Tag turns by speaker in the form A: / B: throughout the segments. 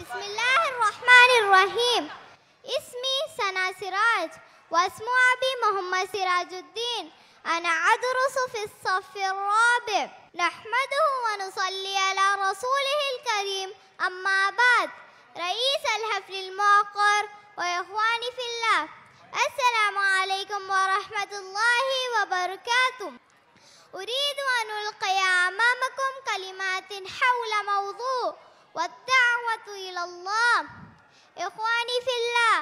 A: بسم الله الرحمن الرحيم اسمي سنا سراج واسم أبي محمد سراج الدين أنا أدرس في الصف الرابع نحمده ونصلي على رسوله الكريم أما بعد رئيس الحفل الموقر وإخواني في الله السلام عليكم ورحمة الله وبركاته أريد أن ألقي أمامكم كلمات حول موضوع والدعوة إلى الله إخواني في الله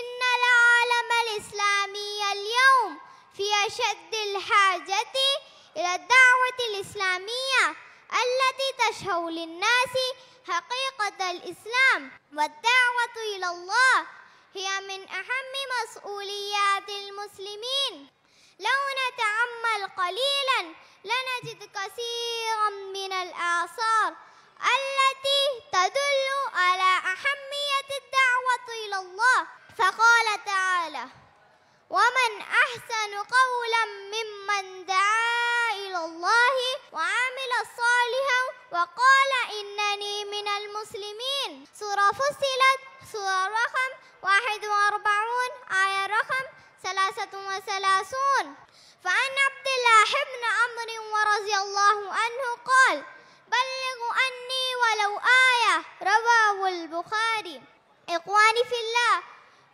A: إن العالم الإسلامي اليوم في أشد الحاجة إلى الدعوة الإسلامية التي تشهو للناس حقيقة الإسلام والدعوة إلى الله هي من أهم مسؤوليات المسلمين لو نتأمل قليلا لنجد كثيرا المسلمين سورة فصلت سورة رقم 41 آية رقم 33 فعن عبد الله بن أمر ورضي الله عنه قال بلغوا أني ولو آية رواه البخاري إخواني في الله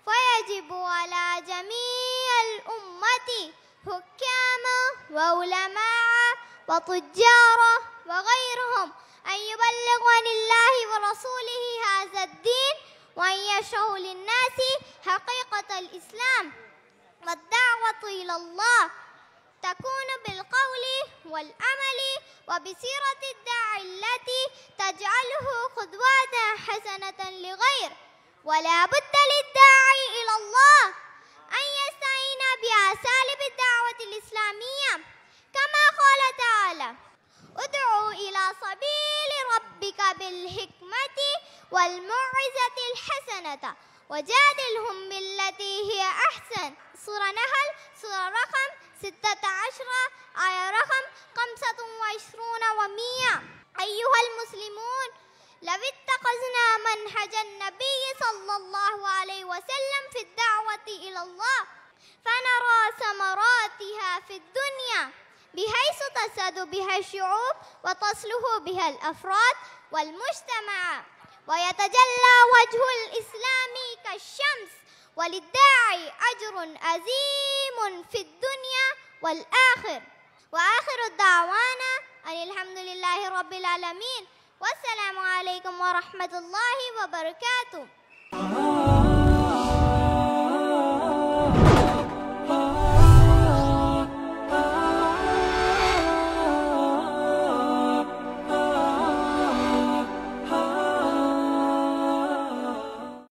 A: فيجب على جميع الأمة حكاما وعلماء وتجار وغيرهم أن عن لله ورسوله هذا الدين وأن يشرحوا للناس حقيقة الإسلام والدعوة إلى الله تكون بالقول والعمل وبسيرة الداعي التي تجعله قدوة حسنة لغير ولا بد والموعظة الحسنة وجادلهم بالتي هي أحسن سورة نهل سورة رقم ستة عشر آية رقم خمسة وعشرون ومية أيها المسلمون لو اتخذنا منهج النبي صلى الله عليه وسلم في الدعوة إلى الله فنرى ثمراتها في الدنيا بحيث تسعد بها الشعوب وتصلح بها الأفراد والمجتمعات ويتجلى وجه الإسلام كالشمس وللداعي أجر عظيم في الدنيا والآخر وآخر الدعوانا أن الحمد لله رب العالمين والسلام عليكم ورحمة الله وبركاته